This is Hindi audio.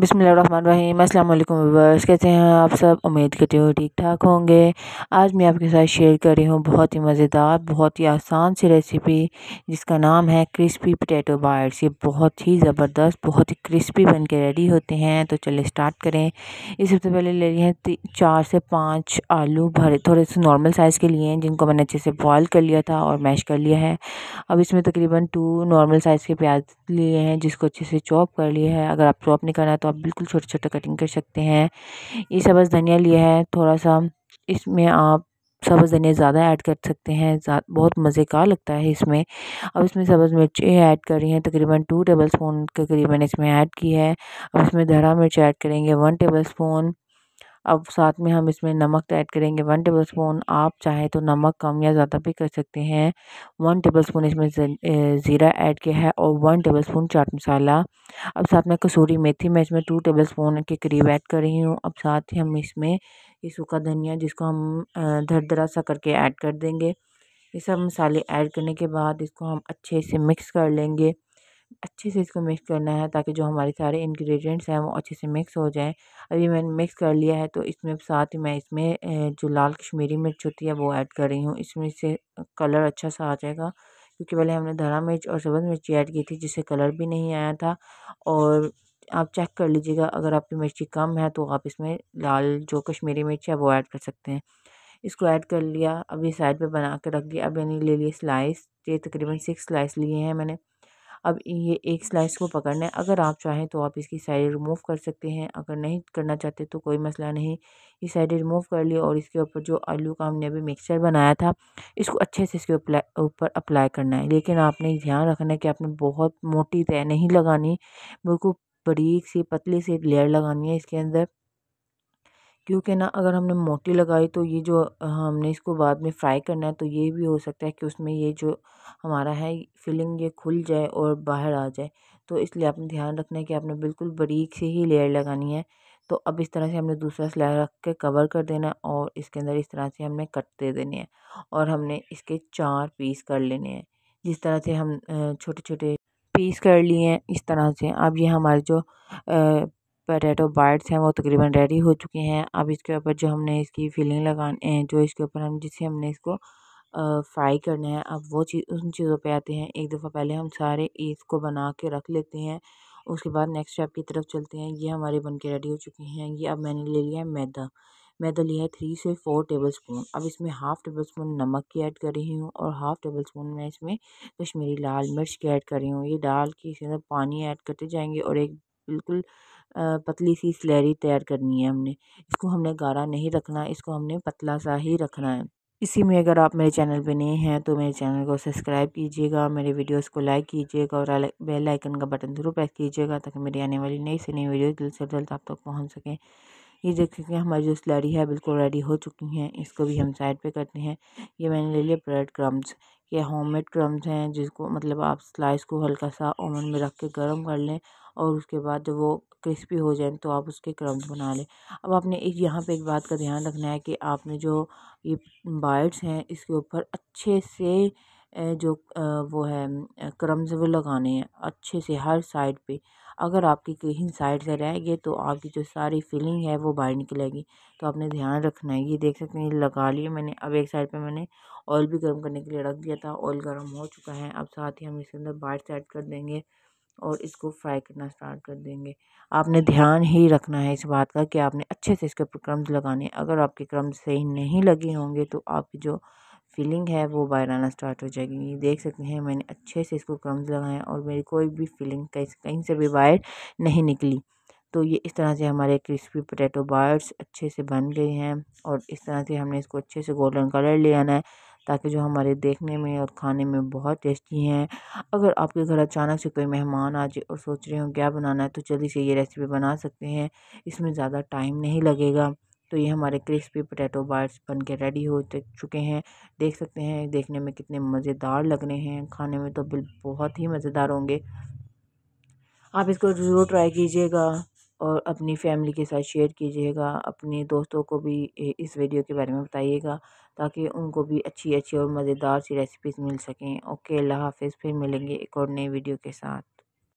बिसमीम्स अल्लाम कैसे हैं आप सब उम्मीद करती हूँ ठीक ठाक होंगे आज मैं आपके साथ शेयर कर रही हूँ बहुत ही मज़ेदार बहुत ही आसान सी रेसिपी जिसका नाम है क्रिस्पी पटेटो बाइट्स ये बहुत ही ज़बरदस्त बहुत ही क्रिस्पी बन के रेडी होते हैं तो चलिए स्टार्ट करें इस सबसे पहले ले लिए हैं चार से पाँच आलू भरे थोड़े से नॉर्मल साइज़ के लिए हैं जिनको मैंने अच्छे से बॉयल कर लिया था और मैश कर लिया है अब इसमें तकरीबन टू नॉर्मल साइज़ के प्याज लिए हैं जिसको अच्छे से चॉप कर लिए है अगर आप चॉप नहीं करना तो आप बिल्कुल छोटे छोटे कटिंग कर सकते हैं ये सबज धनिया लिया है थोड़ा सा इसमें आप सब्ज़ धनिया ज़्यादा ऐड कर सकते हैं बहुत मज़ेकार लगता है इसमें अब इसमें सब्ज़ मिर्चें ऐड करी हैं तकरीबन टू टेबल स्पून तकरीबन इसमें ऐड की है अब इसमें धरा मिर्च ऐड करेंगे वन टेबल स्पून अब साथ में हम इसमें नमक ऐड करेंगे वन टेबल स्पून आप चाहें तो नमक कम या ज़्यादा भी कर सकते हैं वन टेबल स्पून इसमें ज़ीरा ऐड किया है और one tablespoon chaat masala अब साथ में कसूरी मेथी मैं इसमें टू टेबल स्पून के करीब ऐड कर रही हूँ अब साथ ही हम इसमें ये सूखा धनिया जिसको हम धर धरा सा करके ऐड कर देंगे ये सब मसाले ऐड करने के बाद इसको हम अच्छे से मिक्स कर लेंगे अच्छे से इसको मिक्स करना है ताकि जो हमारे सारे इंग्रेडिएंट्स हैं वो अच्छे से मिक्स हो जाएं अभी मैंने मिक्स कर लिया है तो इसमें साथ ही मैं इसमें जो लाल कश्मीरी मिर्च होती है वो ऐड कर रही हूँ इसमें से कलर अच्छा सा आ जाएगा क्योंकि पहले हमने धरा मिर्च और सबज मिर्ची ऐड की थी जिससे कलर भी नहीं आया था और आप चेक कर लीजिएगा अगर आपकी मिर्ची कम है तो आप इसमें लाल जो कश्मीरी मिर्च है वो ऐड कर सकते हैं इसको ऐड कर लिया अभी साइड पे बना के रख दिया अब मैंने ले लिए स्लाइस ये तकरीबन सिक्स स्लाइस लिए हैं मैंने अब ये एक स्लाइस को पकड़ना है अगर आप चाहें तो आप इसकी साइड रिमूव कर सकते हैं अगर नहीं करना चाहते तो कोई मसला नहीं ये साइड रिमूव कर लिया और इसके ऊपर जो आलू का हमने अभी मिक्सचर बनाया था इसको अच्छे से इसके ऊपर अप्लाई करना है लेकिन आपने ध्यान रखना है कि आपने बहुत मोटी तय नहीं लगानी बिल्कुल बड़ी सी पतली सी लेयर लगानी है इसके अंदर क्योंकि ना अगर हमने मोटी लगाई तो ये जो हमने इसको बाद में फ्राई करना है तो ये भी हो सकता है कि उसमें ये जो हमारा है फिलिंग ये खुल जाए और बाहर आ जाए तो इसलिए आपने ध्यान रखना है कि आपने बिल्कुल बारीक से ही लेयर लगानी है तो अब इस तरह से हमने दूसरा सिलाई रख के कवर कर देना है और इसके अंदर इस तरह से हमने कट दे देने हैं और हमने इसके चार पीस कर लेने हैं जिस तरह से हम छोटे छोटे पीस कर लिए हैं इस तरह से अब ये हमारे जो पटेटो बाइट्स हैं वो तकरीबन रेडी हो चुके हैं अब इसके ऊपर जो हमने इसकी फिलिंग लगाने जो इसके ऊपर हम जिसे हमने इसको फ्राई करना है अब वो चीज़ उन चीज़ों पे आते हैं एक दफ़ा पहले हम सारे इसको बना के रख लेते हैं उसके बाद नेक्स्ट स्टेप की तरफ चलते हैं ये हमारे बन के रेडी हो चुके हैं ये अब मैंने ले लिया है मैदा मैदा लिया है थ्री से फोर टेबल स्पून अब इसमें हाफ़ टेबल स्पून नमक की ऐड कर रही हूँ और हाफ़ टेबल स्पून मैं इसमें कश्मीरी लाल मिर्च की ऐड कर रही हूँ ये डाल के इसके अंदर पानी ऐड करते जाएंगे और एक बिल्कुल पतली सी स्लैरी तैयार करनी है हमने इसको हमने गाढ़ा नहीं रखना इसको हमने पतला सा ही रखना है इसी में अगर आप मेरे चैनल पे नए हैं तो मेरे चैनल को सब्सक्राइब कीजिएगा मेरे वीडियोस को लाइक कीजिएगा और बेल आइकन का बटन ज़रूर प्रेस कीजिएगा ताकि मेरी आने वाली नई से नई वीडियो जल्द से जल्द आप तक पहुंच सकें ये देख सकते हैं हमारी जो स्लरी है बिल्कुल रेडी हो चुकी हैं इसको भी हम साइड पे करते हैं ये मैंने ले लिया ब्रेड क्रम्स ये होममेड क्रम्स हैं जिसको मतलब आप स्लाइस को हल्का सा ओवन में रख के गर्म कर लें और उसके बाद जब वो क्रिस्पी हो जाए तो आप उसके क्रम्स बना लें अब आपने एक यहाँ पर एक बात का ध्यान रखना है कि आपने जो ये बाइट्स हैं इसके ऊपर अच्छे से जो वो है क्रम्स वो लगाने हैं अच्छे से हर साइड पर अगर आपकी कहीं साइड से रह गए तो आपकी जो सारी फीलिंग है वो बाहर निकलेगी तो आपने ध्यान रखना है ये देख सकते हैं ये लगा लिए मैंने अब एक साइड पे मैंने ऑयल भी गर्म करने के लिए रख दिया था ऑयल गर्म हो चुका है अब साथ ही हम इसके अंदर बाइट ऐड कर देंगे और इसको फ्राई करना स्टार्ट कर देंगे आपने ध्यान ही रखना है इस बात का कि आपने अच्छे से इसके ऊपर क्रम्स लगाने अगर आपके क्रम्स सही नहीं लगे होंगे तो आपकी जो फीलिंग है वो बाहर आना स्टार्ट हो जाएगी ये देख सकते हैं मैंने अच्छे से इसको क्रम्स लगाए और मेरी कोई भी फीलिंग कहीं से भी बाहर नहीं निकली तो ये इस तरह से हमारे क्रिस्पी पोटैटो बाइट्स अच्छे से बन गए हैं और इस तरह से हमने इसको अच्छे से गोल्डन कलर ले आना है ताकि जो हमारे देखने में और खाने में बहुत टेस्टी हैं अगर आपके घर अचानक से कोई मेहमान आ जाए और सोच रहे हो क्या बनाना है तो जल्दी से ये रेसिपी बना सकते हैं इसमें ज़्यादा टाइम नहीं लगेगा तो ये हमारे क्रिस्पी पोटैटो बाइट्स बनके रेडी हो चुके हैं देख सकते हैं देखने में कितने मज़ेदार लग रहे हैं खाने में तो बिल बहुत ही मज़ेदार होंगे आप इसको ज़रूर ट्राई कीजिएगा और अपनी फैमिली के साथ शेयर कीजिएगा अपने दोस्तों को भी इस वीडियो के बारे में बताइएगा ताकि उनको भी अच्छी अच्छी और मज़ेदार सी रेसिपीज़ मिल सकें ओके अल्लाह हाफिज़ फिर मिलेंगे एक और नई वीडियो के साथ